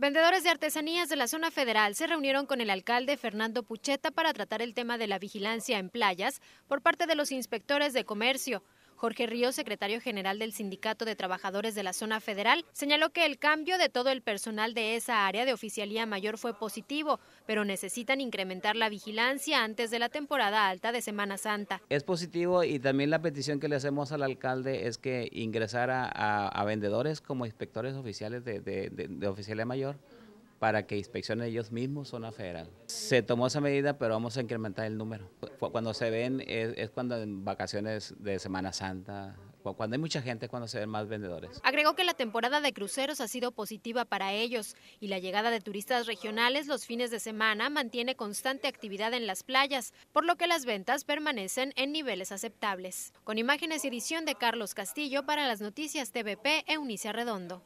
Vendedores de artesanías de la zona federal se reunieron con el alcalde Fernando Pucheta para tratar el tema de la vigilancia en playas por parte de los inspectores de comercio. Jorge Ríos, secretario general del Sindicato de Trabajadores de la Zona Federal, señaló que el cambio de todo el personal de esa área de oficialía mayor fue positivo, pero necesitan incrementar la vigilancia antes de la temporada alta de Semana Santa. Es positivo y también la petición que le hacemos al alcalde es que ingresara a, vendedores como inspectores oficiales de, de oficialía mayor para que inspeccionen ellos mismos zona federal. Se tomó esa medida, pero vamos a incrementar el número. Cuando se ven es, cuando en vacaciones de Semana Santa, cuando hay mucha gente cuando se ven más vendedores. Agregó que la temporada de cruceros ha sido positiva para ellos y la llegada de turistas regionales los fines de semana mantiene constante actividad en las playas, por lo que las ventas permanecen en niveles aceptables. Con imágenes y edición de Carlos Castillo para las noticias TVP, Eunice Redondo.